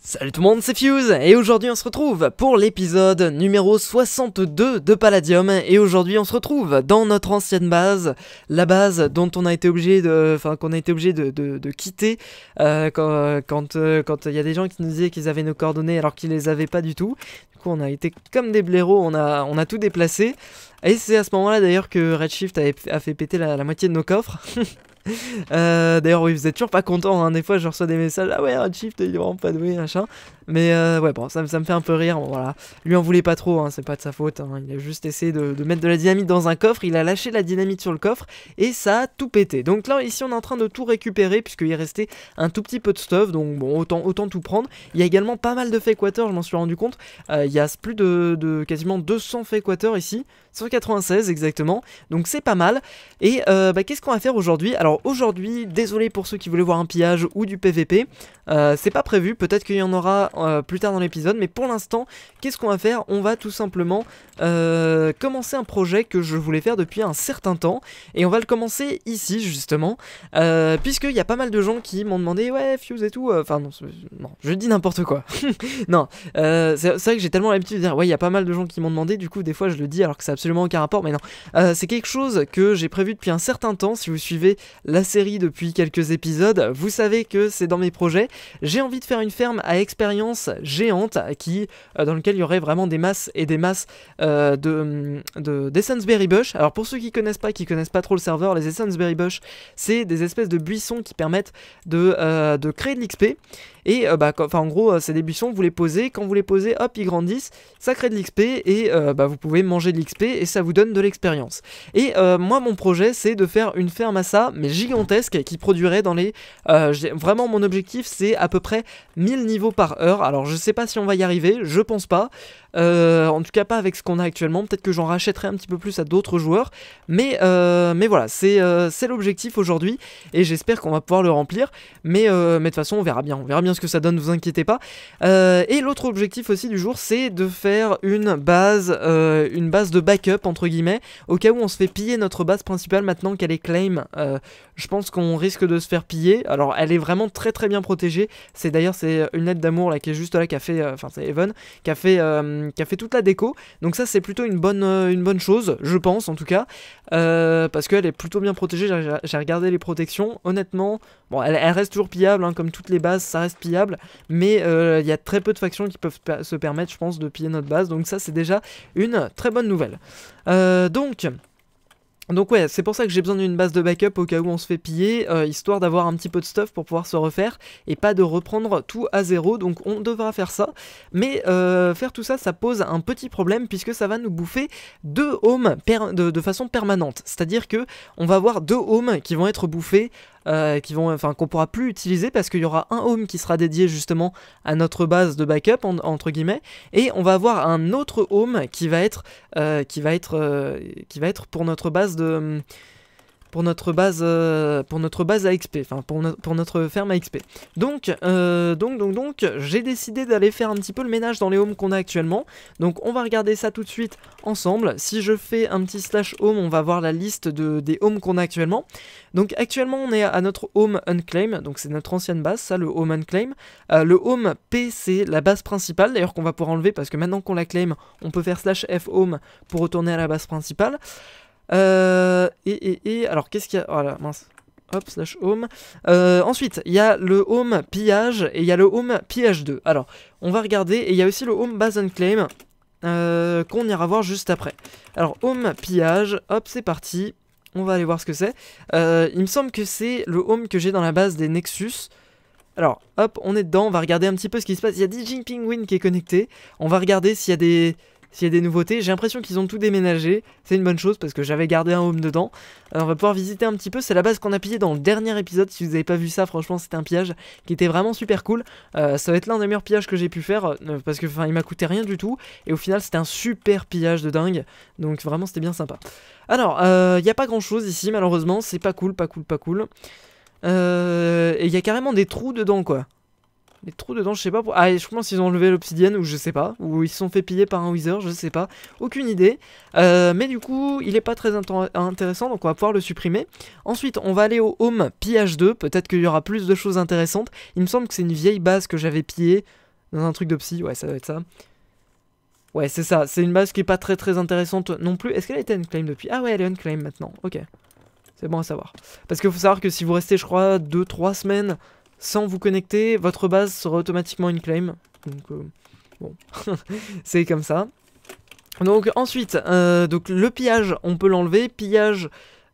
Salut tout le monde, c'est Fuse et aujourd'hui on se retrouve pour l'épisode numéro 62 de Palladium et aujourd'hui on se retrouve dans notre ancienne base, la base dont on a été obligé de, enfin qu'on a été obligé de, quitter euh, quand euh, quand il y a des gens qui nous disaient qu'ils avaient nos coordonnées alors qu'ils les avaient pas du tout. Du coup on a été comme des blaireaux, on a on a tout déplacé. Et c'est à ce moment-là d'ailleurs que Redshift a fait péter la, moitié de nos coffres. Euh, d'ailleurs, oui, vous êtes toujours pas content. Hein. Des fois, je reçois des messages Ah ouais, Redshift, il est vraiment pas doué, machin. Mais euh, ouais, bon, ça, me fait un peu rire. voilà. Lui en voulait pas trop, hein, c'est pas de sa faute. Hein. Il a juste essayé de, mettre de la dynamite dans un coffre. Il a lâché la dynamite sur le coffre et ça a tout pété. Donc là, ici, on est en train de tout récupérer puisqu'il restait un tout petit peu de stuff. Donc bon, autant, autant tout prendre. Il y a également pas mal de water je m'en suis rendu compte. Euh, il y a plus de, quasiment 200 water ici. 96 exactement, donc c'est pas mal. Et euh, bah, qu'est-ce qu'on va faire aujourd'hui Alors aujourd'hui, désolé pour ceux qui voulaient voir un pillage ou du PVP, euh, c'est pas prévu, peut-être qu'il y en aura euh, plus tard dans l'épisode, mais pour l'instant, qu'est-ce qu'on va faire On va tout simplement commencer un projet que je voulais faire depuis un certain temps, et on va le commencer ici justement, puisqu'il y a pas mal de gens qui m'ont demandé, ouais, Fuse et tout, enfin non, je dis n'importe quoi. non, c'est vrai que j'ai tellement l'habitude de dire, ouais, il y a pas mal de gens qui m'ont demandé, du coup des fois je le dis alors que c'est absolument rapport, mais non. Euh, c'est quelque chose que j'ai prévu depuis un certain temps. Si vous suivez la série depuis quelques épisodes, vous savez que c'est dans mes projets. J'ai envie de faire une ferme à expérience géante qui, euh, dans laquelle il y aurait vraiment des masses et des masses d'Essence euh, de, mm, Bush. Alors pour ceux qui connaissent pas, qui connaissent pas trop le serveur, les Berry Bush, c'est des espèces de buissons qui permettent de, de créer de l'XP. Et euh, bah, en gros, euh, ces vous les posez. Quand vous les posez, hop, ils grandissent. Ça crée de l'XP et euh, bah, vous pouvez manger de l'XP et ça vous donne de l'expérience. Et moi, mon projet, c'est de faire une ferme à ça, mais gigantesque, qui produirait dans les... vraiment, mon objectif, c'est à peu près 1000 niveaux par heure. Alors, je sais pas si on va y arriver, je pense pas. Euh, en tout cas, pas avec ce qu'on a actuellement. Peut-être que j'en rachèterai un petit peu plus à d'autres joueurs. Mais, euh, mais voilà, c'est euh, c'est l'objectif aujourd'hui. Et j'espère qu'on va pouvoir le remplir. Mais de toute façon, on verra bien. On verra bien ce que ça donne, ne vous inquiétez pas. et l'autre objectif aussi du jour, c'est de faire une base, une base de backup, entre guillemets, au cas où on se fait piller notre base principale maintenant qu'elle est claim. je pense qu'on risque de se faire piller. Alors, elle est vraiment très très bien protégée. C'est d'ailleurs, c'est une aide d'amour là qui est juste là, qui a fait, enfin, c'est Evan, qui a fait euh, qui a fait toute la déco. Donc ça c'est plutôt une bonne, euh, une bonne chose, je pense en tout cas, euh, parce qu'elle est plutôt bien protégée. J'ai regardé les protections. Honnêtement, bon, elle, reste toujours pillable, hein, comme toutes les bases, ça reste pillable, mais il y a très peu de factions qui peuvent se permettre, je pense, de piller notre base. Donc ça c'est déjà une très bonne nouvelle. donc donc ouais, c'est pour ça que j'ai besoin d'une base de backup au cas où on se fait piller, euh, histoire d'avoir un petit peu de stuff pour pouvoir se refaire, et pas de reprendre tout à zéro, donc on devra faire ça. Mais euh, faire tout ça, ça pose un petit problème, puisque ça va nous bouffer deux homes de, façon permanente. C'est-à-dire que on va avoir deux homes qui vont être bouffés qu'on euh, qui vont, enfin, qu'on pourra plus utiliser parce qu'il y aura un home qui sera dédié justement à notre base de backup entre guillemets, et on va avoir un autre home qui va être, euh, qui va être, euh, qui va être pour notre base de pour notre base, euh, pour notre base à XP, enfin pour, pour, notre ferme à XP. Donc, euh, donc, donc, donc, j'ai décidé d'aller faire un petit peu le ménage dans les homes qu'on a actuellement. Donc, on va regarder ça tout de suite ensemble. Si je fais un petit slash home, on va voir la liste de, des homes qu'on a actuellement. Donc, actuellement, on est à notre home unclaim, donc c'est notre ancienne base, ça, le home unclaim. Euh, le home P, c'est la base principale, d'ailleurs qu'on va pouvoir enlever parce que maintenant qu'on la claim, on peut faire slash F home pour retourner à la base principale. Euh, et, et, et, alors qu'est-ce qu'il y a Voilà, mince. Hop, slash home. Euh, ensuite, il y a le home pillage et il y a le home pillage 2. Alors, on va regarder. Et il y a aussi le home base and claim euh, qu'on ira voir juste après. Alors, home pillage, hop, c'est parti. On va aller voir ce que c'est. Euh, il me semble que c'est le home que j'ai dans la base des Nexus. Alors, hop, on est dedans. On va regarder un petit peu ce qui se passe. Il y a DJ qui est connecté. On va regarder s'il y a des s'il y a des nouveautés. J'ai l'impression qu'ils ont tout déménagé. C'est une bonne chose parce que j'avais gardé un home dedans. Alors, euh, on va pouvoir visiter un petit peu. C'est la base qu'on a pillée dans le dernier épisode. Si vous n'avez pas vu ça, franchement, c'était un pillage qui était vraiment super cool. Euh, ça va être l'un des meilleurs pillages que j'ai pu faire euh, parce que enfin, il m'a coûté rien du tout. Et au final, c'était un super pillage de dingue. Donc vraiment, c'était bien sympa. Alors, il n'y a pas grand chose ici, malheureusement. C'est pas cool, pas cool, pas cool. et il y a carrément des trous dedans, quoi. Trop trous dedans, je sais pas. Ah, je pense qu'ils ont enlevé l'obsidienne ou je sais pas. Ou ils se sont fait piller par un wither, je sais pas. Aucune idée. Euh, mais du coup, il est pas très intéressant, donc on va pouvoir le supprimer. Ensuite, on va aller au home ph 2. Peut-être qu'il y aura plus de choses intéressantes. Il me semble que c'est une vieille base que j'avais pillée dans un truc de Ouais, ça doit être ça. Ouais, c'est ça. C'est une base qui est pas très très intéressante non plus. Est-ce qu'elle a été claim depuis Ah ouais, elle est claim maintenant. Ok. C'est bon à savoir. Parce qu'il faut savoir que si vous restez, je crois, 2-3 semaines sans vous connecter, votre base sera automatiquement une claim. Donc euh, bon, c'est comme ça. Donc ensuite, euh, donc le pillage, on peut l'enlever. Pillage,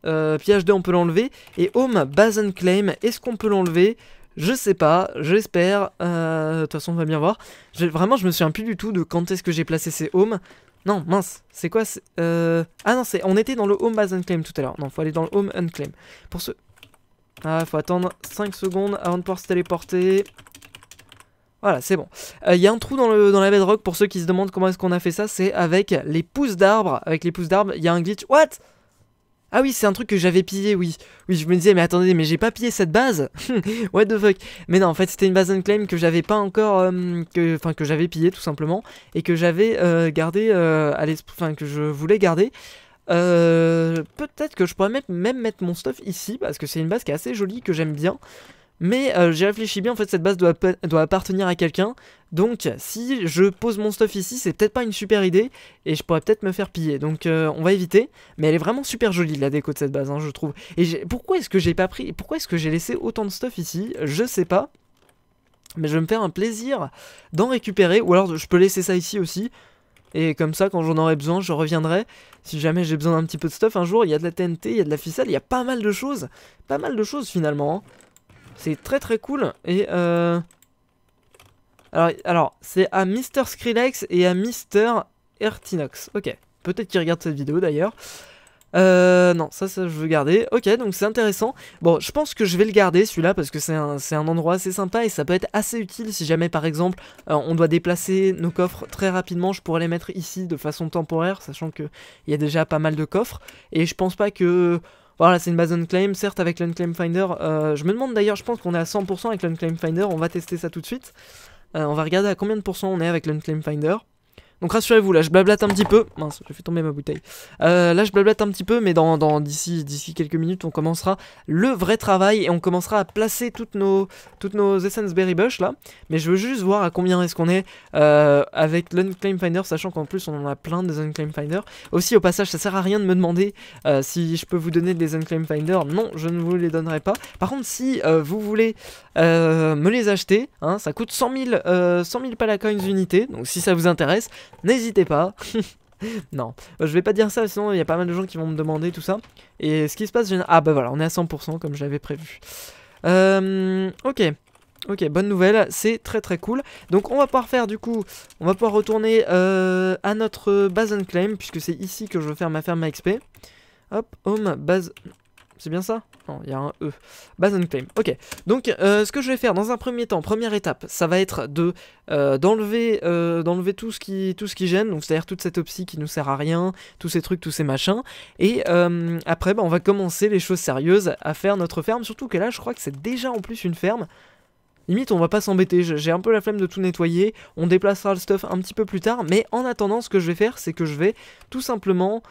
euh, pillage 2, on peut l'enlever. Et home, base and claim, est-ce qu'on peut l'enlever je sais pas, j'espère, de toute façon on va bien voir. Vraiment je me souviens plus du tout de quand est-ce que j'ai placé ces homes. Non, mince, c'est quoi Ah non, c'est on était dans le home base claim tout à l'heure. Non, faut aller dans le home claim. Pour ceux ah, faut attendre 5 secondes avant de pouvoir se téléporter. Voilà, c'est bon. Il euh, y a un trou dans, le, dans la bedrock pour ceux qui se demandent comment est-ce qu'on a fait ça. C'est avec les pousses d'arbres, Avec les pousses d'arbres, il y a un glitch. What ah oui, c'est un truc que j'avais pillé, oui. Oui, je me disais, mais attendez, mais j'ai pas pillé cette base What the fuck Mais non, en fait, c'était une base claim que j'avais pas encore... Euh, enfin, que, j'avais pillé, tout simplement, et que j'avais euh, à gardé... Enfin, que je voulais garder euh, peut-être que je pourrais même mettre mon stuff ici, parce que c'est une base qui est assez jolie, que j'aime bien. Mais euh, j'ai réfléchi bien, en fait cette base doit, appartenir à quelqu'un, donc si je pose mon stuff ici, c'est peut-être pas une super idée, et je pourrais peut-être me faire piller, donc euh, on va éviter, mais elle est vraiment super jolie la déco de cette base, hein, je trouve. Et pourquoi est-ce que j'ai pas pris, pourquoi est-ce que j'ai laissé autant de stuff ici, je sais pas, mais je vais me faire un plaisir d'en récupérer, ou alors je peux laisser ça ici aussi, et comme ça, quand j'en aurai besoin, je reviendrai. Si jamais j'ai besoin d'un petit peu de stuff un jour, il y a de la TNT, il y a de la ficelle, il y a pas mal de choses. Pas mal de choses finalement. Hein. C'est très très cool. Et euh... Alors, alors c'est à Mr. Skrillex et à Mr. Ertinox. Ok. Peut-être qu'ils regardent cette vidéo d'ailleurs. Euh, non, ça, ça, je veux garder. Ok, donc c'est intéressant. Bon, je pense que je vais le garder celui-là parce que c'est un, endroit assez sympa et ça peut être assez utile si jamais, par exemple, euh, on doit déplacer nos coffres très rapidement. Je pourrais les mettre ici de façon temporaire, sachant qu'il y a déjà pas mal de coffres. Et je pense pas que... Voilà, c'est une base unclaim, certes avec l'unclaim finder. Euh, je me demande d'ailleurs, je pense qu'on est à 100% avec l'unclaim finder, on va tester ça tout de suite. Euh, on va regarder à combien de pourcents on est avec l'unclaim finder. Donc rassurez-vous, là je blablate un petit peu. Mince, j'ai fait tomber ma bouteille. Euh, là je blablate un petit peu, mais dans d'ici d'ici quelques minutes, on commencera le vrai travail et on commencera à placer toutes nos toutes berry bush là. Mais je veux juste voir à combien est-ce qu'on est, euh, avec l'unclaim finder, sachant qu'en plus on en a plein des unclaim finder. Aussi au passage, ça sert à rien de me demander euh, si je peux vous donner des unclaim finder. Non, je ne vous les donnerai pas. Par contre, si vous voulez me les acheter, hein, ça coûte 100 000 100 000 palacoins unité. Donc si ça vous intéresse N'hésitez pas. non, je vais pas dire ça, sinon il y a pas mal de gens qui vont me demander tout ça. Et ce qui se passe, ah bah voilà, on est à 100% comme j'avais prévu. Euh, ok. Ok, bonne nouvelle, c'est très très cool. Donc on va pouvoir faire du coup, on va pouvoir retourner euh, à notre base and claim, puisque c'est ici que je veux faire ma ferme à XP. Hop, home, base c'est bien ça Non, il y a un E. Base and claim. Ok. Donc, euh, ce que je vais faire dans un premier temps, première étape, ça va être de euh, d'enlever euh, d'enlever tout ce qui tout ce qui gêne. Donc, c'est-à-dire toute cette opsie qui nous sert à rien, tous ces trucs, tous ces machins. Et après, bah, on va commencer les choses sérieuses à faire notre ferme. Surtout que là, je crois que c'est déjà en plus une ferme. Limite, on va pas s'embêter, j'ai un peu la flemme de tout nettoyer, on déplacera le stuff un petit peu plus tard, mais en attendant, ce que je vais faire, c'est que je vais tout simplement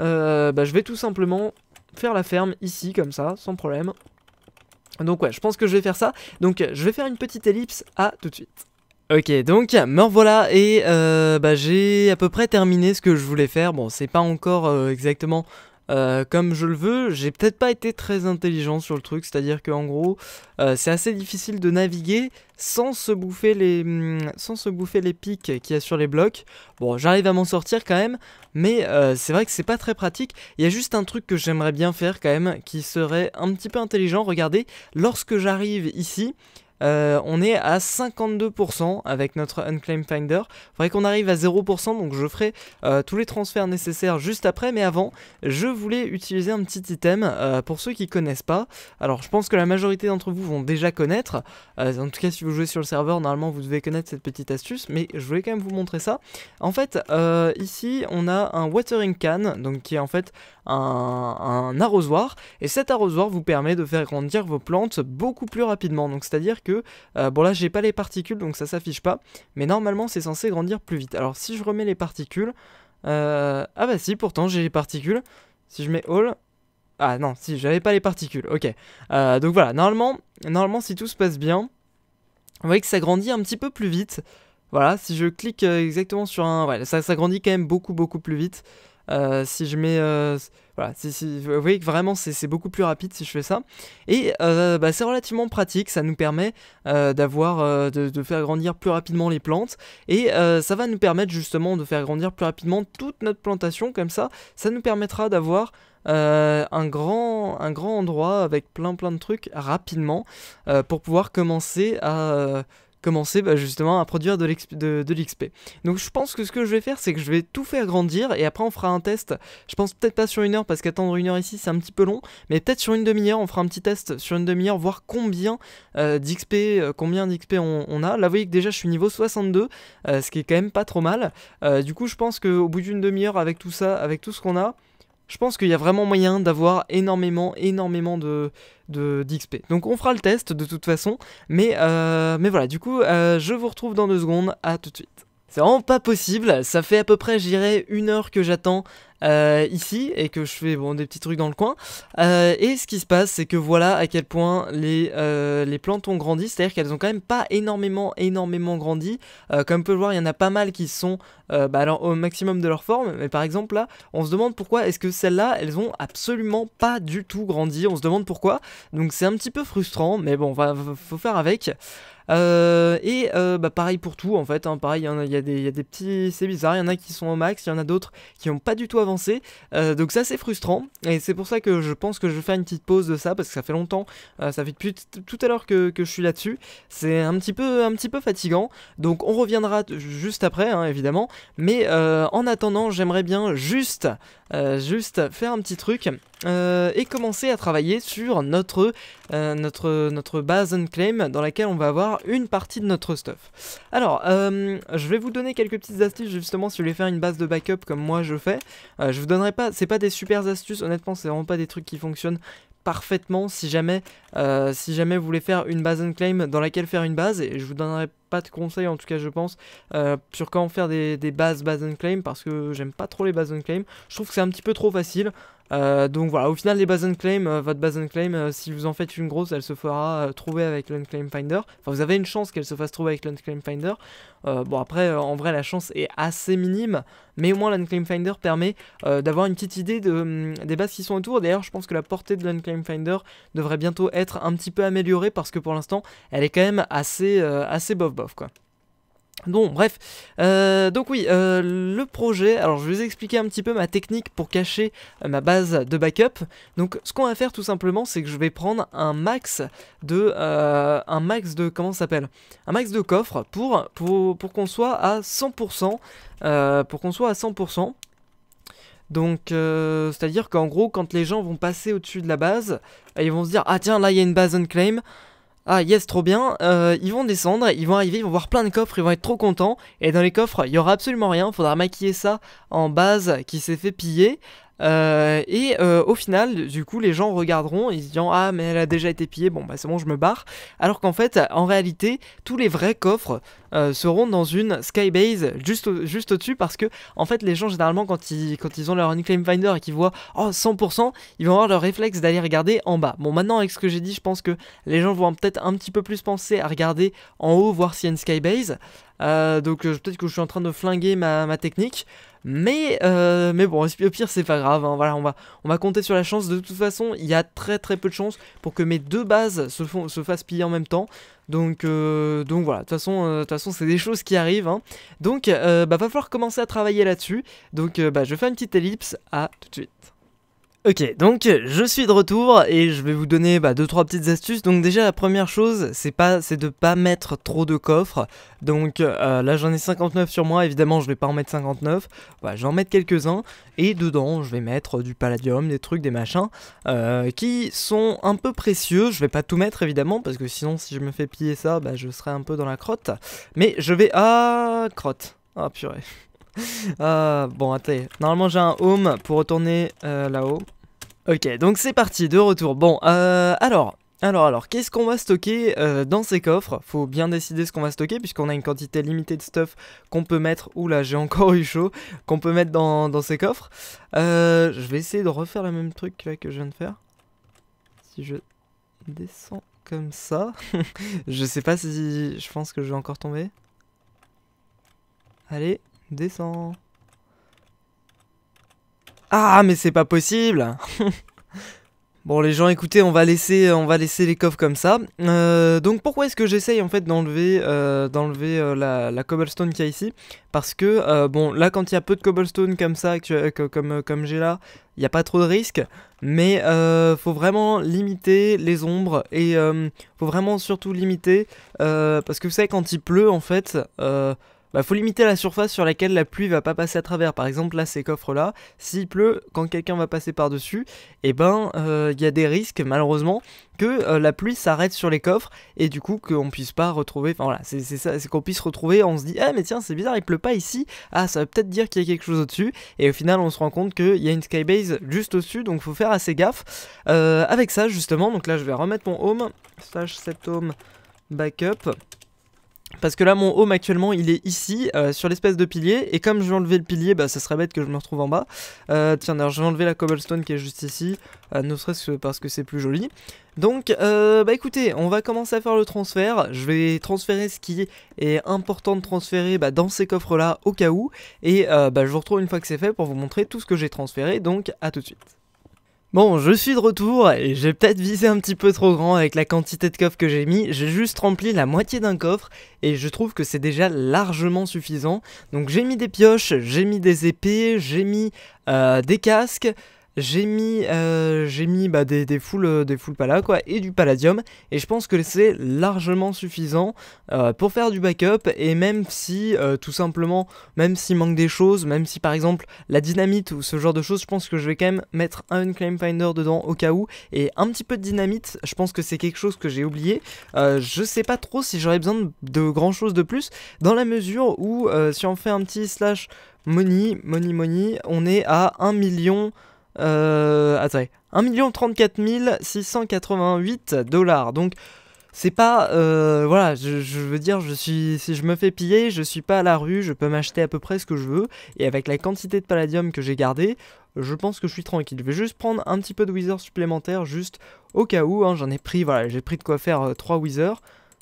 euh, bah, je vais tout simplement faire la ferme ici, comme ça, sans problème. Donc ouais, je pense que je vais faire ça. Donc je vais faire une petite ellipse. À tout de suite. Ok, donc me revoilà et euh, bah, j'ai à peu près terminé ce que je voulais faire. Bon, c'est pas encore euh, exactement euh, comme je le veux. J'ai peut-être pas été très intelligent sur le truc, c'est-à-dire qu'en gros, euh, c'est assez difficile de naviguer sans se bouffer les, hum, sans se bouffer les pics qu'il y a sur les blocs. Bon, j'arrive à m'en sortir quand même, mais euh, c'est vrai que c'est pas très pratique. Il y a juste un truc que j'aimerais bien faire quand même, qui serait un petit peu intelligent. Regardez, lorsque j'arrive ici, euh, on est à 52% avec notre Unclaim Finder. Il faudrait qu'on arrive à 0%, donc je ferai euh, tous les transferts nécessaires juste après. Mais avant, je voulais utiliser un petit item euh, pour ceux qui connaissent pas. Alors, je pense que la majorité d'entre vous vont déjà connaître. en tout cas, si vous jouez sur le serveur, normalement, vous devez connaître cette petite astuce. Mais je voulais quand même vous montrer ça. En fait, ici, on a un watering can, donc qui est en fait un, arrosoir, et cet arrosoir vous permet de faire grandir vos plantes beaucoup plus rapidement. Donc c'est-à-dire que, euh, bon là j'ai pas les particules donc ça s'affiche pas, mais normalement c'est censé grandir plus vite. Alors si je remets les particules, euh, ah bah si pourtant j'ai les particules, si je mets all, ah non si j'avais pas les particules, ok. Euh, donc voilà, normalement, normalement si tout se passe bien, vous voyez que ça grandit un petit peu plus vite. Voilà, si je clique exactement sur un... Ouais, ça, ça grandit quand même beaucoup beaucoup plus vite. Euh, si je mets. Euh, voilà, si, vous voyez que vraiment c'est beaucoup plus rapide si je fais ça. Et euh, bah, c'est relativement pratique, ça nous permet d'avoir, de, faire grandir plus rapidement les plantes. Et ça va nous permettre justement de faire grandir plus rapidement toute notre plantation, comme ça, ça nous permettra d'avoir un, grand, un grand endroit avec plein plein de trucs rapidement pour pouvoir commencer à commencer bah, justement à produire de l'XP. De, Donc je pense que ce que je vais faire, c'est que je vais tout faire grandir et après on fera un test. Je pense peut-être pas sur une heure parce qu'attendre une heure ici c'est un petit peu long, mais peut-être sur une demi-heure, on fera un petit test sur une demi-heure, voir combien euh, d'XP euh, combien d'XP on, a. Là vous voyez que déjà je suis niveau 62, euh, ce qui est quand même pas trop mal. du coup je pense qu'au bout d'une demi-heure avec tout ça, avec tout ce qu'on a, je pense qu'il y a vraiment moyen d'avoir énormément, énormément de d'XP. Donc on fera le test de toute façon, mais, euh, mais voilà, du coup, euh, je vous retrouve dans deux secondes, à tout de suite. C'est vraiment pas possible. Ça fait à peu près, j'irai une heure que j'attends euh, ici et que je fais bon des petits trucs dans le coin. Euh, et ce qui se passe, c'est que voilà à quel point les, euh, les plantes ont grandi. C'est-à-dire qu'elles ont quand même pas énormément, énormément grandi. comme on peut le voir, il y en a pas mal qui sont bah, au maximum de leur forme. Mais par exemple là, on se demande pourquoi est-ce que celles-là, elles ont absolument pas du tout grandi. On se demande pourquoi. Donc c'est un petit peu frustrant, mais bon, va, va faut faire avec. Euh, et euh, bah, pareil pour tout en fait, hein. pareil, hein, il y, a des petits. C'est bizarre, il y en a qui sont au max, il y en a d'autres qui n'ont pas du tout avancé. Euh, donc ça c'est frustrant. Et c'est pour ça que je pense que je vais faire une petite pause de ça parce que ça fait longtemps. ça fait depuis tout à l'heure que, je suis là-dessus. C'est un petit peu un petit peu fatigant. Donc on reviendra juste après, hein, évidemment. Mais en attendant, j'aimerais bien juste, juste faire un petit truc. et commencer à travailler sur notre, notre, notre base claim dans laquelle on va avoir une partie de notre stuff. Alors, euh, je vais vous donner quelques petites astuces justement si vous voulez faire une base de backup comme moi je fais. Euh, je vous donnerai pas, c'est pas des super astuces, honnêtement c'est vraiment pas des trucs qui fonctionnent parfaitement si jamais, euh, si jamais vous voulez faire une base unclaim claim dans laquelle faire une base et je vous donnerai pas de conseils en tout cas je pense sur comment faire des, bases base claim parce que j'aime pas trop les bases unclaim claim je trouve que c'est un petit peu trop facile euh, donc voilà, au final, les bases unclaim, euh, votre base claim, euh, si vous en faites une grosse, elle se fera trouver avec l'unclaim finder. Enfin, vous avez une chance qu'elle se fasse trouver avec l'unclaim finder. bon, après, en vrai, la chance est assez minime, mais au moins l'unclaim finder permet d'avoir une petite idée hum, des bases qui sont autour. D'ailleurs, je pense que la portée de l'unclaim finder devrait bientôt être un petit peu améliorée parce que pour l'instant, elle est quand même assez, assez bof-bof quoi. Bon, bref. Euh, donc oui, euh, le projet, alors je vais vous expliquer un petit peu ma technique pour cacher euh, ma base de backup. Donc ce qu'on va faire tout simplement, c'est que je vais prendre un max de... un max de... comment s'appelle Un max de coffres pour, qu'on soit à 100%. pour qu'on soit à 100%. Donc, c'est-à-dire qu'en gros, quand les gens vont passer au-dessus de la base, ils vont se dire Ah, tiens, là, il y a une base claim. Ah yes, trop bien. Euh, ils vont descendre, ils vont arriver, ils vont voir plein de coffres, ils vont être trop contents. Et dans les coffres, il y aura absolument rien. Faudra maquiller ça en base qui s'est fait piller. Euh, et euh, au final, du coup, les gens regarderont et se disant Ah, mais elle a déjà été pillée, bon, bah c'est bon, je me barre. Alors qu'en fait, en réalité, tous les vrais coffres euh, seront dans une Skybase juste, juste au-dessus parce que, en fait, les gens, généralement, quand ils, quand ils ont leur Uniclaim Finder et qu'ils voient 100%, ils vont avoir leur réflexe d'aller regarder en bas. Bon, maintenant, avec ce que j'ai dit, je pense que les gens vont peut-être un petit peu plus penser à regarder en haut, voir s'il y a une Skybase. donc, peut-être que je suis en train de flinguer ma, ma technique. Mais, euh, mais bon, au pire, c'est pas grave. Hein. Voilà, on va, on va compter sur la chance. De toute façon, il y a très très peu de chances pour que mes deux bases se, se fassent piller en même temps. Donc, euh, donc voilà, de toute façon, euh, façon c'est des choses qui arrivent. Hein. Donc, bah, va falloir commencer à travailler là-dessus. Donc, bah, je fais une petite ellipse. À tout de suite. Ok, donc je suis de retour et je vais vous donner 2-3 bah, trois petites astuces. Donc déjà la première chose, c'est pas, c'est de pas mettre trop de coffres. Donc euh, là j'en ai 59 sur moi, évidemment je vais pas en mettre 59. Bah, je vais en mettre quelques uns et dedans je vais mettre du palladium, des trucs, des machins euh, qui sont un peu précieux. Je vais pas tout mettre évidemment parce que sinon si je me fais piller ça, bah, je serai un peu dans la crotte. Mais je vais ah crotte, ah purée. Ah, bon, attendez. Normalement, j'ai un home pour retourner euh, là-haut. Ok, donc c'est parti, de retour. Bon, euh, alors, alors, alors, qu'est-ce qu'on va stocker euh, dans ces coffres Faut bien décider ce qu'on va stocker puisqu'on a une quantité limitée de stuff qu'on peut mettre. Oula, j'ai encore eu chaud. Qu'on peut mettre dans, dans ces coffres. Euh, je vais essayer de refaire le même truc que je viens de faire. Si je descends comme ça, je sais pas si je pense que je vais encore tomber. Allez, descends. Ah, mais c'est pas possible Bon les gens écoutez on va laisser on va laisser les coffres comme ça. Euh, donc pourquoi est-ce que j'essaye en fait d'enlever euh, d'enlever euh, la, cobblestone qu'il y a ici Parce que bon là quand il y a peu de cobblestone comme ça comme, comme j'ai là, il n'y a pas trop de risque. Mais faut vraiment limiter les ombres et faut vraiment surtout limiter parce que vous savez quand il pleut en fait bah, faut limiter la surface sur laquelle la pluie va pas passer à travers. Par exemple, là, ces coffres-là, s'il pleut, quand quelqu'un va passer par-dessus, et eh ben, euh, il y a des risques, malheureusement, que euh, la pluie s'arrête sur les coffres et du coup qu'on puisse pas retrouver. Enfin voilà, c'est ça, c'est qu'on puisse retrouver. On se dit, ah mais tiens, c'est bizarre, il pleut pas ici. Ah, ça veut peut-être dire qu'il y a quelque chose au-dessus. Et au final, on se rend compte qu'il y a une skybase juste au-dessus, donc faut faire assez gaffe. Euh, avec ça, justement, donc là, je vais remettre mon home slash set home backup. Parce que là, mon home actuellement, il est ici, euh, sur l'espèce de pilier. Et comme je vais enlever le pilier, bah, ça serait bête que je me retrouve en bas. Euh, tiens, alors je vais enlever la cobblestone qui est juste ici, euh, ne serait-ce que parce que c'est plus joli. Donc, bah écoutez, on va commencer à faire le transfert. Je vais transférer ce qui est important de transférer bah, dans ces coffres-là, au cas où. Et bah, je vous retrouve une fois que c'est fait pour vous montrer tout ce que j'ai transféré. Donc, à tout de suite. Bon, je suis de retour et j'ai peut-être visé un petit peu trop grand avec la quantité de coffres que j'ai mis. J'ai juste rempli la moitié d'un coffre et je trouve que c'est déjà largement suffisant. Donc j'ai mis des pioches, j'ai mis des épées, j'ai mis euh, des casques j'ai mis, euh, mis bah, des, des full, euh, des pala quoi, et du palladium, et je pense que c'est largement suffisant euh, pour faire du backup, et même si, tout simplement, même s'il manque des choses, même si par exemple la dynamite ou ce genre de choses, je pense que je vais quand même mettre un claim finder dedans au cas où, et un petit peu de dynamite, je pense que c'est quelque chose que j'ai oublié, je sais pas trop si j'aurais besoin de, de, grand chose de plus, dans la mesure où si on fait un petit slash money, money, money, on est à 1 million... Euh, attendez, 1 34 688 dollars. Donc, c'est pas. Euh, voilà, je, veux dire, je suis, si je me fais piller, je suis pas à la rue, je peux m'acheter à peu près ce que je veux. Et avec la quantité de palladium que j'ai gardé, je pense que je suis tranquille. Je vais juste prendre un petit peu de Wizard supplémentaire, juste au cas où. Hein, j'en ai pris, voilà, j'ai pris de quoi faire 3 euh, Wither.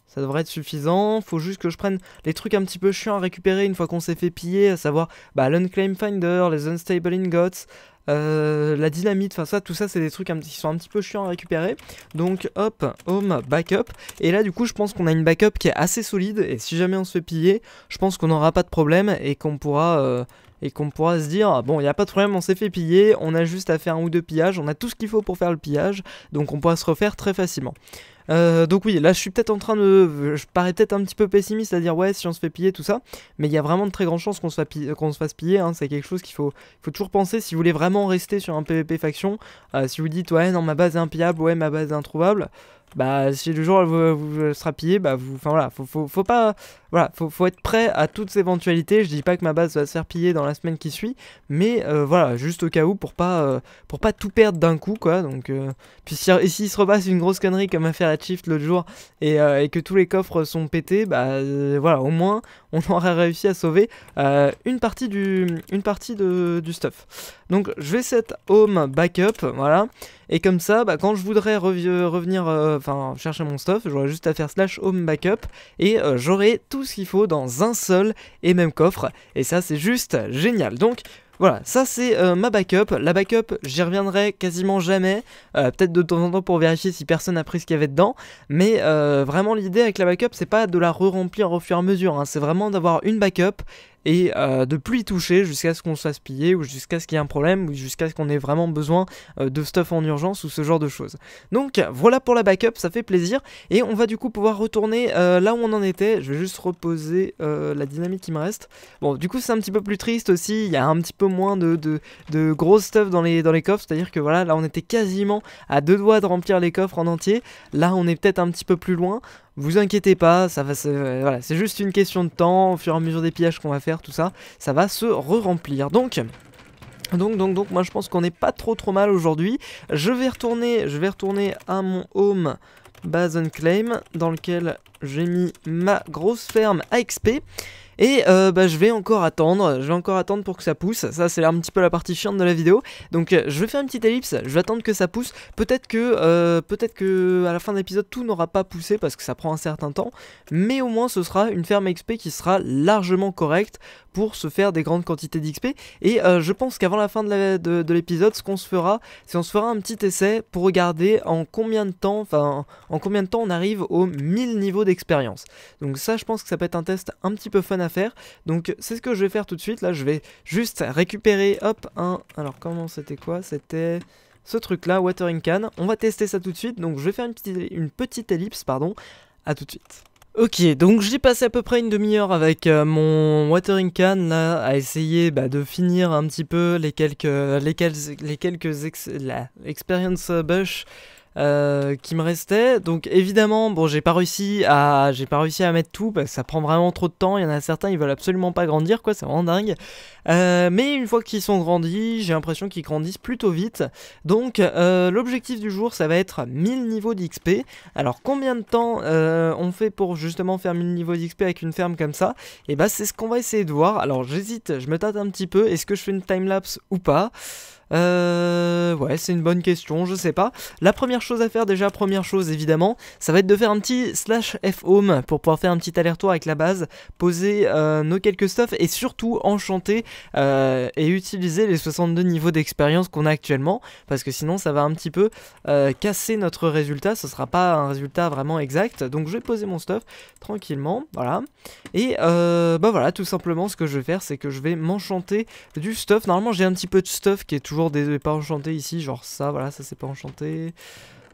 Ça devrait être suffisant. Faut juste que je prenne les trucs un petit peu chiants à récupérer une fois qu'on s'est fait piller, à savoir bah, l'Unclaim Finder, les Unstable Ingots, euh, la dynamite, enfin ça, tout ça, c'est des trucs qui sont un petit peu chiants à récupérer. Donc hop, home, backup. Et là, du coup, je pense qu'on a une backup qui est assez solide. Et si jamais on se fait piller, je pense qu'on n'aura pas de problème et qu'on pourra... Euh, et qu'on pourra se dire, bon, il n'y a pas de problème, on s'est fait piller, on a juste à faire un ou deux pillages, on a tout ce qu'il faut pour faire le pillage, donc on pourra se refaire très facilement. Euh, donc oui, là je suis peut-être en train de... Je parais peut-être un petit peu pessimiste à dire ouais si on se fait piller tout ça, mais il y a vraiment de très grandes chances qu'on se, se, fasse piller, hein. c'est quelque chose qu'il faut, faut toujours penser si vous voulez vraiment rester sur un PvP faction, euh, si vous dites ouais non ma base est impillable ouais ma base est introuvable, bah si le jour elle sera sera bah vous, enfin voilà, faut, faut, faut, pas, voilà, faut, faut être prêt à toutes ces éventualités. Je dis pas que ma base va se faire piller dans la semaine qui suit, mais euh, voilà, juste au cas où pour pas, euh, pour pas tout perdre d'un coup quoi. Donc euh, puis si, et s'il se repasse une grosse connerie comme a fait shift l'autre jour et, et, que tous les coffres sont pétés, bah voilà, au moins on aura réussi à sauver une partie du, une partie de, du stuff. Donc je vais set home backup, voilà, et comme ça, bah quand je voudrais revenir enfin chercher mon stuff, j'aurais juste à faire slash home backup et euh, j'aurai tout ce qu'il faut dans un seul et même coffre. Et ça c'est juste génial. Donc voilà, ça c'est euh, ma backup. La backup, j'y reviendrai quasiment jamais. Euh, peut-être de temps en temps pour vérifier si personne a pris ce qu'il y avait dedans. Mais vraiment, l'idée avec la backup, c'est pas de la re-remplir au fur et à mesure. Hein. C'est vraiment d'avoir une backup et euh, de plus y toucher jusqu'à ce qu'on soit spillé ou jusqu'à ce qu'il y ait un problème ou jusqu'à ce qu'on ait vraiment besoin euh, de stuff en urgence ou ce genre de choses. Donc voilà pour la backup, ça fait plaisir et on va du coup pouvoir retourner euh, là où on en était. Je vais juste reposer la dynamique qui me reste. Bon, du coup c'est un petit peu plus triste aussi, il y a un petit peu moins de, de, gros stuff dans les, dans les coffres, c'est-à-dire que voilà, là on était quasiment à deux doigts de remplir les coffres en entier. Là on est peut-être un petit peu plus loin. Vous inquiétez pas, ça va voilà, c'est juste une question de temps, au fur et à mesure des pillages qu'on va faire, tout ça, ça va se re-remplir. Donc, donc, donc, donc, moi je pense qu'on n'est pas trop trop mal aujourd'hui. Je vais retourner, je vais retourner à mon home Base Claim, dans lequel j'ai mis ma grosse ferme à XP, et euh, bah, je vais encore attendre, je vais encore attendre pour que ça pousse. Ça, c'est un petit peu la partie chiante de la vidéo. Donc, euh, je vais faire une petite ellipse, je vais attendre que ça pousse. Peut-être que, euh, peut-être que à la fin de l'épisode, tout n'aura pas poussé parce que ça prend un certain temps. Mais au moins, ce sera une ferme XP qui sera largement correcte pour se faire des grandes quantités d'XP. Et euh, je pense qu'avant la fin de l'épisode, ce qu'on se fera, c'est on se fera un petit essai pour regarder en combien de temps, enfin en combien de temps on arrive aux 1000 niveaux d'expérience. Donc ça, je pense que ça peut être un test un petit peu fun à faire. Donc c'est ce que je vais faire tout de suite. Là, je vais juste récupérer, hop, un. Alors comment c'était quoi C'était ce truc là, watering can. On va tester ça tout de suite. Donc je vais faire une petite, une petite ellipse, pardon. À tout de suite. Ok, donc j'ai passé à peu près une demi-heure avec euh, mon watering can là, à essayer bah, de finir un petit peu les quelques, les quelques, les quelques experience euh, bush euh, qui me restait. Donc évidemment, bon, j'ai pas réussi à, j'ai pas réussi à mettre tout parce que ça prend vraiment trop de temps. Il y en a certains, ils veulent absolument pas grandir, quoi, c'est vraiment dingue. Euh, mais une fois qu'ils sont grandis, j'ai l'impression qu'ils grandissent plutôt vite. Donc euh, l'objectif du jour, ça va être 1000 niveaux d'XP. Alors combien de temps on fait pour justement faire 1000 niveaux d'XP avec une ferme comme ça Et eh bah ben, c'est ce qu'on va essayer de voir. Alors j'hésite, je me tâte un petit peu. Est-ce que je fais une time lapse ou pas euh, ouais, c'est une bonne question, je sais pas. La première chose à faire déjà, première chose évidemment, ça va être de faire un petit slash F home pour pouvoir faire un petit aller-retour avec la base, poser euh, nos quelques stuff et surtout enchanter euh, et utiliser les 62 niveaux d'expérience qu'on a actuellement parce que sinon ça va un petit peu euh, casser notre résultat, ce sera pas un résultat vraiment exact. Donc je vais poser mon stuff tranquillement, voilà. Et bah voilà, tout simplement ce que je vais faire c'est que je vais m'enchanter du stuff. Normalement j'ai un petit peu de stuff qui est toujours toujours des pas enchantés ici, genre ça, voilà, ça c'est pas enchanté.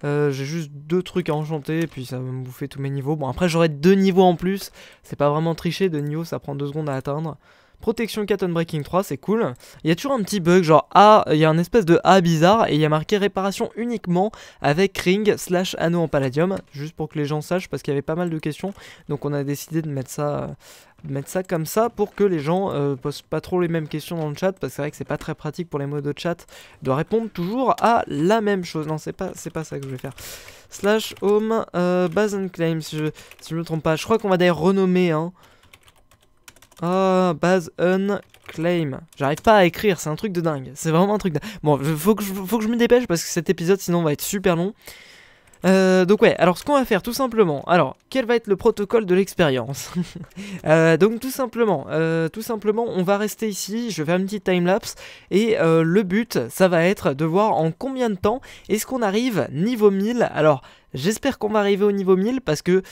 Euh, j'ai juste deux trucs à enchanter et puis ça va me bouffer tous mes niveaux. Bon après j'aurai deux niveaux en plus, c'est pas vraiment tricher, deux niveaux ça prend deux secondes à atteindre. Protection on breaking 3, c'est cool. Il y a toujours un petit bug, genre A, ah, il y a un espèce de A bizarre et il y a marqué réparation uniquement avec ring slash anneau en palladium, juste pour que les gens sachent parce qu'il y avait pas mal de questions. Donc on a décidé de mettre ça mettre ça comme ça pour que les gens ne euh, posent pas trop les mêmes questions dans le chat parce que c'est vrai que c'est pas très pratique pour les modes de chat de répondre toujours à la même chose. Non, c'est pas c'est pas ça que je vais faire. Slash home euh, base and claim si je, ne me trompe pas. Je crois qu'on va d'ailleurs renommer hein, Oh, base unclaim. J'arrive pas à écrire, c'est un truc de dingue. C'est vraiment un truc de... Bon, faut que, faut que je me dépêche parce que cet épisode sinon va être super long. Euh, donc ouais, alors ce qu'on va faire tout simplement, alors quel va être le protocole de l'expérience euh, Donc tout simplement, euh, tout simplement, on va rester ici, je vais faire un petit timelapse et le but, ça va être de voir en combien de temps est-ce qu'on arrive niveau 1000. Alors J'espère qu'on va arriver au niveau 1000 parce que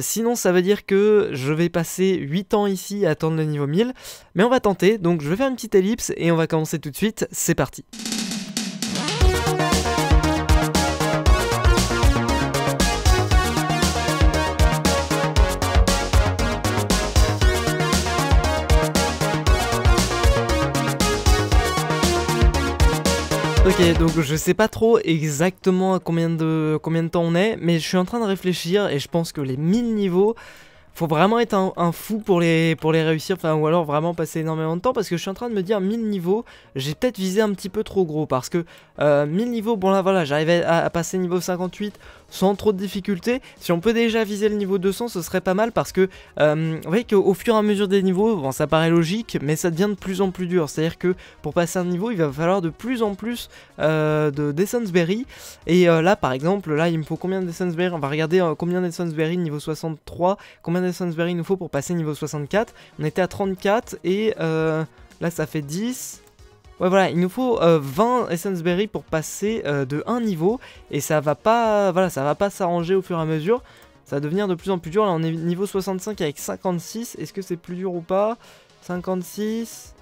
sinon ça veut dire que je vais passer 8 ans ici à attendre le niveau 1000. Mais on va tenter, donc je vais faire une petite ellipse et on va commencer tout de suite, c'est parti. donc je sais pas trop exactement à combien de, combien de temps on est, mais je suis en train de réfléchir et je pense que les 1000 niveaux, faut vraiment être un, fou pour les, pour les réussir, enfin, ou alors vraiment passer énormément de temps, parce que je suis en train de me dire 1000 niveaux, j'ai peut-être visé un petit peu trop gros, parce que 1000 euh, niveaux, bon là voilà, j'arrivais à, passer niveau 58, sans trop de difficultés, Si on peut déjà viser le niveau 200, ce serait pas mal parce que euh, vous voyez qu'au fur et à mesure des niveaux, bon, ça paraît logique, mais ça devient de plus en plus dur. C'est-à-dire que pour passer un niveau, il va falloir de plus en plus euh, de d'essence berry. Et euh, là, par exemple, là, il me faut combien d'essence berry On va regarder combien d'essence berry niveau 63, combien d'essence berry il nous faut pour passer niveau 64. On était à 34 et là, ça fait 10. Ouais, voilà, il nous faut 20 euh, Essence Berry pour passer euh, de un niveau. Et ça va pas voilà, ça va pas s'arranger au fur et à mesure. Ça va devenir de plus en plus dur. Là, on est niveau 65 avec 56. Est-ce que c'est plus dur ou pas 56.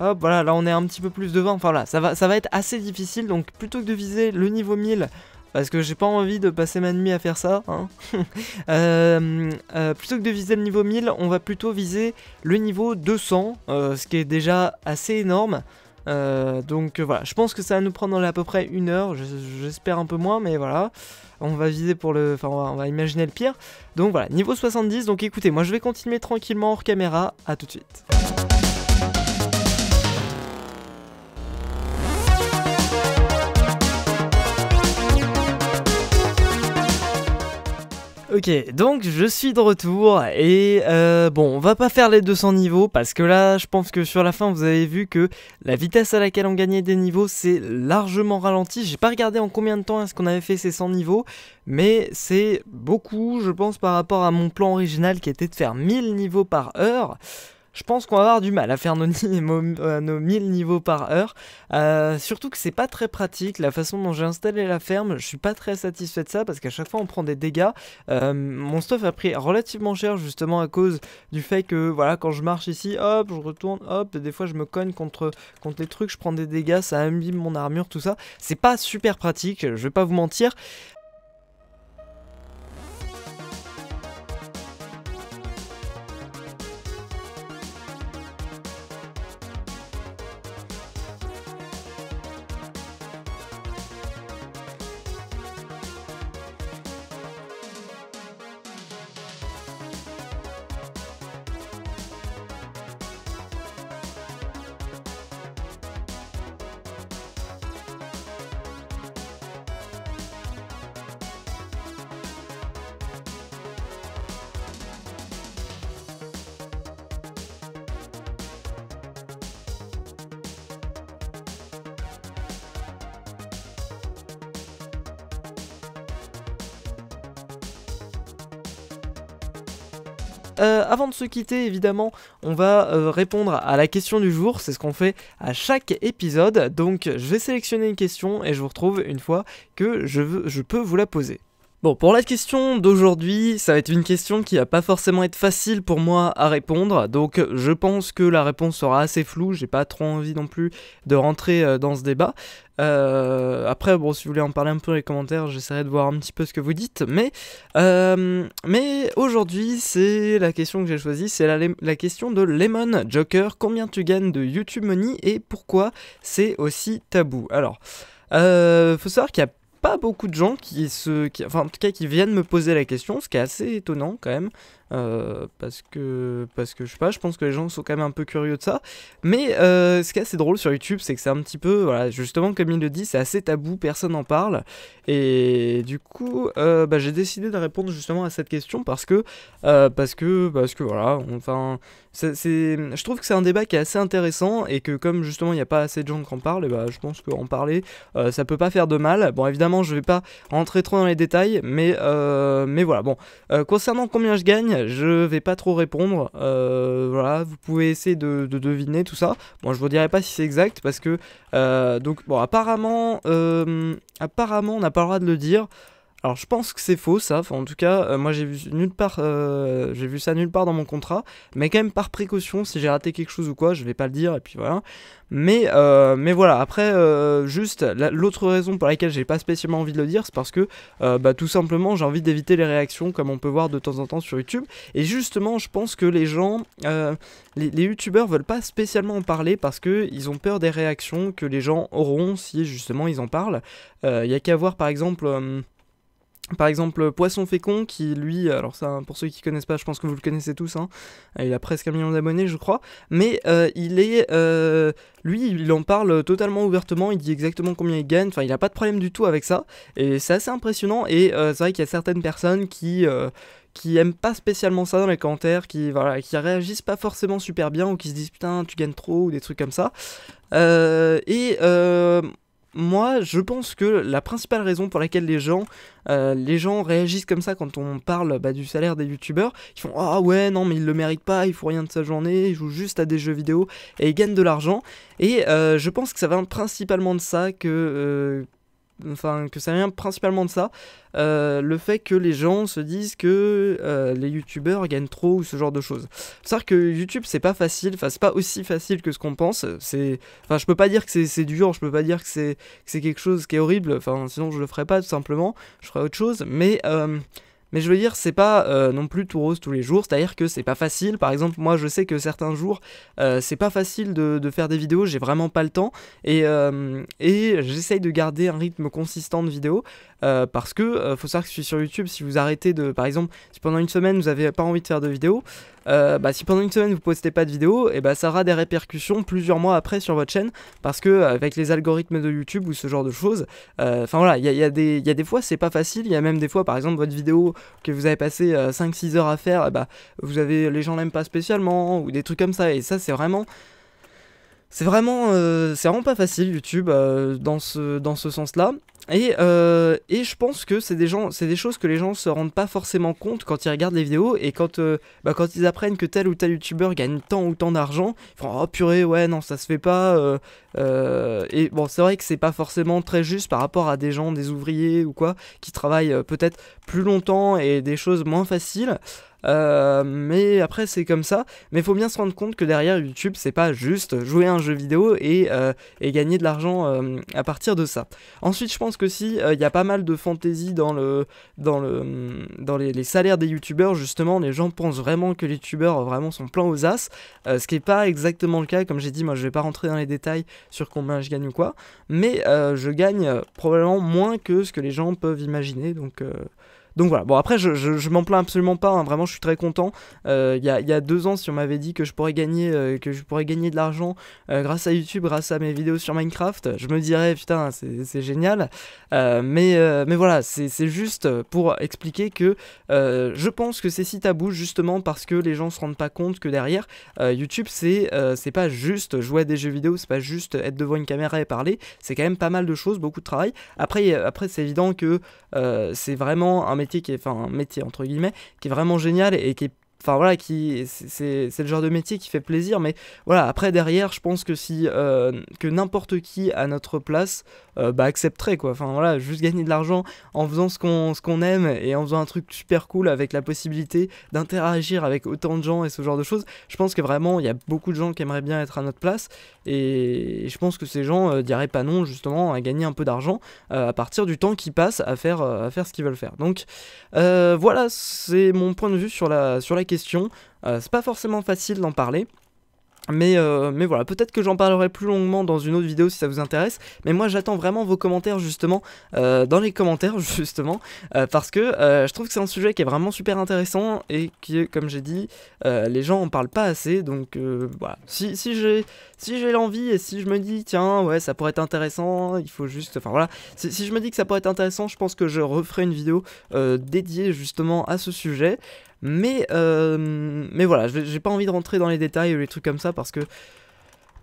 Hop, voilà, là on est un petit peu plus de 20. Enfin voilà, ça va, ça va être assez difficile. Donc plutôt que de viser le niveau 1000, parce que j'ai pas envie de passer ma nuit à faire ça. Hein. Euh, euh, plutôt que de viser le niveau 1000, on va plutôt viser le niveau 200, euh, ce qui est déjà assez énorme. donc voilà, je pense que ça va nous prendre à peu près une heure, j'espère un peu moins, mais voilà, on va viser pour le, enfin imaginer le pire. Donc voilà, niveau 70, donc écoutez, moi je vais continuer tranquillement hors caméra, à tout de suite. Ok, donc je suis de retour et euh, bon, on va pas faire les 200 niveaux parce que là, je pense que sur la fin, vous avez vu que la vitesse à laquelle on gagnait des niveaux, c'est largement ralenti. J'ai pas regardé en combien de temps est-ce qu'on avait fait ces 100 niveaux, mais c'est beaucoup, je pense, par rapport à mon plan original qui était de faire 1000 niveaux par heure je pense qu'on va avoir du mal à faire nos, euh, nos 1000 niveaux par heure. Euh, surtout que c'est pas très pratique. La façon dont j'ai installé la ferme, je suis pas très satisfait de ça parce qu'à chaque fois on prend des dégâts. Euh, mon stuff a pris relativement cher justement à cause du fait que voilà quand je marche ici, hop, je retourne, hop, des fois je me cogne contre, contre les trucs, je prends des dégâts, ça abîme mon armure, tout ça. C'est pas super pratique, je vais pas vous mentir. Euh, avant de se quitter, évidemment, on va euh, répondre à la question du jour. C'est ce qu'on fait à chaque épisode. Donc, je vais sélectionner une question et je vous retrouve une fois que je, veux, je peux vous la poser. Bon, pour la question d'aujourd'hui, ça va être une question qui va pas forcément être facile pour moi à répondre, donc je pense que la réponse sera assez floue, j'ai pas trop envie non plus de rentrer euh, dans ce débat. Euh, après, bon, si vous voulez en parler un peu dans les commentaires, j'essaierai de voir un petit peu ce que vous dites, mais, euh, mais aujourd'hui, c'est la question que j'ai choisie, c'est la, question de Lemon Joker, combien tu gagnes de YouTube Money et pourquoi c'est aussi tabou Alors... Euh, faut savoir qu'il y a pas beaucoup de gens qui se... enfin, en tout cas, qui viennent me poser la question, ce qui est assez étonnant quand même. Euh, parce que parce que je sais pas, je pense que les gens sont quand même un peu curieux de ça. Mais euh, ce qui est assez drôle sur YouTube, c'est que c'est un petit peu, voilà, justement comme il le dit, c'est assez tabou, personne n'en parle. Et du coup, euh, bah, j'ai décidé de répondre justement à cette question parce que parce que parce que voilà, enfin, c'est, je trouve que c'est un débat qui est assez intéressant et que comme justement il n'y a pas assez de gens qui en parlent, bah, je pense qu'en parler, ça peut pas faire de mal. Bon, évidemment, je vais pas rentrer trop dans les détails, mais mais voilà. Bon, concernant combien je gagne je vais pas trop répondre. Euh, voilà, vous pouvez essayer de, deviner tout ça. Bon, je vous dirai pas si c'est exact parce que euh, donc bon, apparemment, euh, apparemment, on n'a pas le droit de le dire. Alors je pense que c'est faux ça, en tout cas euh, moi j'ai vu nulle part euh, j'ai vu ça nulle part dans mon contrat, mais quand même par précaution si j'ai raté quelque chose ou quoi, je vais pas le dire et puis voilà. Mais euh, mais voilà, après juste l'autre raison pour laquelle j'ai pas spécialement envie de le dire, c'est parce que bah, tout simplement j'ai envie d'éviter les réactions comme on peut voir de temps en temps sur YouTube et justement je pense que les gens les, les youtubeurs veulent pas spécialement en parler parce que ils ont peur des réactions que les gens auront si justement ils en parlent. Il y a qu'à voir par exemple par exemple, Poisson Fécond, qui lui, alors ça, pour ceux qui connaissent pas, je pense que vous le connaissez tous, hein. euh, il a presque un million d'abonnés, je crois, mais euh, il est, euh, lui, il en parle totalement ouvertement, il dit exactement combien il gagne, enfin, il n'a pas de problème du tout avec ça, et c'est assez impressionnant, et c'est vrai qu'il y a certaines personnes qui, qui aiment pas spécialement ça dans les commentaires, qui voilà, qui réagissent pas forcément super bien ou qui se disent putain tu gagnes trop ou des trucs comme ça. et moi, je pense que la principale raison pour laquelle les gens, euh, les gens réagissent comme ça quand on parle bah, du salaire des youtubeurs, ils font Ah ouais, non, mais il le méritent pas, il font rien de sa journée, ils jouent juste à des jeux vidéo et ils gagnent de l'argent. Et euh, je pense que ça vient principalement de ça que. Euh, enfin que ça vient principalement de ça, euh, le fait que les gens se disent que euh, les youtubeurs gagnent trop ou ce genre de choses. C'est vrai que YouTube c'est pas facile, enfin c'est pas aussi facile que ce qu'on pense. C'est, enfin je peux pas dire que c'est dur, je peux pas dire que c'est quelque chose qui est horrible. Enfin sinon je le ferais pas tout simplement, je ferais autre chose. Mais euh, mais je veux dire, c'est pas euh, non plus tout rose tous les jours, c'est-à-dire que c'est pas facile. Par exemple, moi je sais que certains jours, euh, c'est pas facile de, faire des vidéos, j'ai vraiment pas le temps. Et, euh, et j'essaye de garder un rythme consistant de vidéos parce que faut savoir que je suis sur YouTube. Si vous arrêtez de, par exemple, si pendant une semaine vous avez pas envie de faire de vidéos, euh, bah, si pendant une semaine vous postez pas de vidéo, et eh bah, ça aura des répercussions plusieurs mois après sur votre chaîne parce que euh, avec les algorithmes de YouTube ou ce genre de choses, euh, enfin voilà, il y a, des fois c'est pas facile, il y a même des fois par exemple votre vidéo que vous avez passé 5-6 heures à faire, eh bah, vous avez les gens l'aiment pas spécialement ou des trucs comme ça et ça c'est vraiment c'est vraiment, euh, vraiment pas facile YouTube dans ce, dans ce sens-là. Euh, et, je pense que c'est des, gens, des choses que les gens se rendent pas forcément compte quand ils regardent les vidéos et quand, euh, bah, quand ils apprennent que tel ou tel youtubeur gagne tant ou tant d'argent, ils font oh purée, ouais, non, ça se fait pas. Euh, et bon, c'est vrai que c'est pas forcément très juste par rapport à des gens, des ouvriers ou quoi, qui travaillent peut-être plus longtemps et des choses moins faciles. Euh, mais après, c'est comme ça. Mais il faut bien se rendre compte que derrière YouTube, c'est pas juste jouer un jeu vidéo et, euh, gagner de l'argent euh, à partir de ça. Ensuite, je pense que si il y a pas mal de fantaisie dans le dans le dans les, salaires des youtubeurs, justement, les gens pensent vraiment que les youtubeurs vraiment sont pleins aux as, ce qui est pas exactement le cas. Comme j'ai dit, moi, je vais pas rentrer dans les détails sur combien je gagne ou quoi, mais je gagne probablement moins que ce que les gens peuvent imaginer. Donc donc voilà, bon après je, m'en plains absolument pas, hein. vraiment je suis très content. Euh, il y, a, deux ans si on m'avait dit que je pourrais gagner, euh, que je pourrais gagner de l'argent euh, grâce à YouTube, grâce à mes vidéos sur Minecraft, je me dirais putain c'est génial. mais, mais voilà, c'est juste pour expliquer que je pense que c'est si tabou justement parce que les gens se rendent pas compte que derrière YouTube c'est pas juste jouer à des jeux vidéo, c'est pas juste être devant une caméra et parler, c'est quand même pas mal de choses, beaucoup de travail. Après, après c'est évident que c'est vraiment un métier qui est, enfin, un métier entre guillemets, qui est vraiment génial et, qui est enfin voilà qui c'est le genre de métier qui fait plaisir mais voilà après derrière je pense que si euh, que n'importe qui à notre place euh, bah, accepterait quoi. Enfin voilà, juste gagner de l'argent en faisant ce qu'on ce aime et en faisant un truc super cool avec la possibilité d'interagir avec autant de gens et ce genre de choses. Je pense que vraiment il y a beaucoup de gens qui aimeraient bien être à notre place et je pense que ces gens euh, diraient pas non justement à gagner un peu d'argent euh, à partir du temps qu'ils passent à faire à faire ce qu'ils veulent faire. Donc voilà, c'est mon point de vue sur la sur la question. c'est pas forcément facile d'en parler. Mais, euh, mais, voilà, peut-être que j'en parlerai plus longuement dans une autre vidéo si ça vous intéresse. Mais moi j'attends vraiment vos commentaires justement, euh, dans les commentaires justement, euh, parce que je trouve que c'est un sujet qui est vraiment super intéressant et qui, comme j'ai dit, les gens en parlent pas assez. Donc voilà, si, si j'ai si l'envie et si je me dis tiens ouais ça pourrait être intéressant, il faut juste... Enfin voilà, si, si, je me dis que ça pourrait être intéressant, je pense que je referai une vidéo dédiée justement à ce sujet. Mais, euh, mais voilà, j'ai pas envie de rentrer dans les détails ou les trucs comme ça parce que.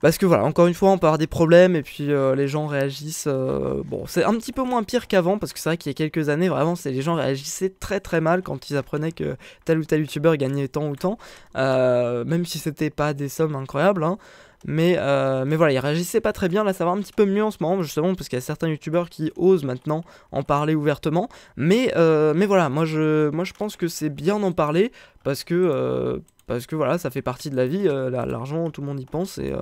Parce que voilà, encore une fois, on peut avoir des problèmes et puis euh, les gens réagissent. Euh, bon, c'est un petit peu moins pire qu'avant parce que c'est vrai qu'il y a quelques années, vraiment, les gens réagissaient très très mal quand ils apprenaient que tel ou tel youtubeur gagnait tant ou tant, même si c'était pas des sommes incroyables. Hein. Mais, euh, mais voilà, il réagissait pas très bien. Là, ça va un petit peu mieux en ce moment, justement, parce qu'il y a certains youtubeurs qui osent maintenant en parler ouvertement. Mais, euh, mais voilà, moi je, moi je pense que c'est bien d'en parler, parce que, euh, parce que voilà, ça fait partie de la vie. L'argent, tout le monde y pense. Et,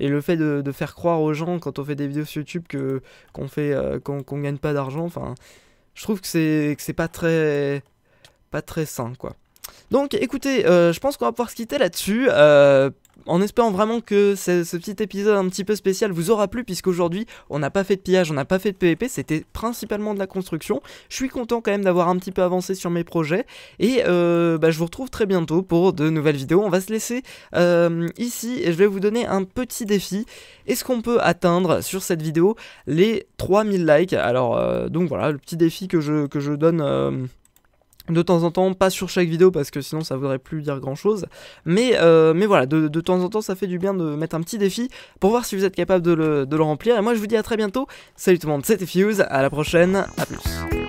et le fait de, faire croire aux gens quand on fait des vidéos sur YouTube que qu'on fait qu'on gagne pas d'argent, enfin, je trouve que c'est c'est pas très pas très sain quoi. Donc écoutez, je pense qu'on va pouvoir se quitter là-dessus en espérant vraiment que ce, petit épisode un petit peu spécial vous aura plu, puisqu'aujourd'hui on n'a pas fait de pillage, on n'a pas fait de PVP, c'était principalement de la construction. Je suis content quand même d'avoir un petit peu avancé sur mes projets, et euh, bah, je vous retrouve très bientôt pour de nouvelles vidéos. On va se laisser euh, ici, et je vais vous donner un petit défi. Est-ce qu'on peut atteindre sur cette vidéo les 3000 likes Alors, euh, donc voilà, le petit défi que je, que je donne de temps en temps, pas sur chaque vidéo parce que sinon ça voudrait plus dire grand chose. Mais, euh, mais voilà, de, temps en temps ça fait du bien de mettre un petit défi pour voir si vous êtes capable de le, de le remplir. Et moi je vous dis à très bientôt. Salut tout le monde, c'était Fuse, à la prochaine, à plus.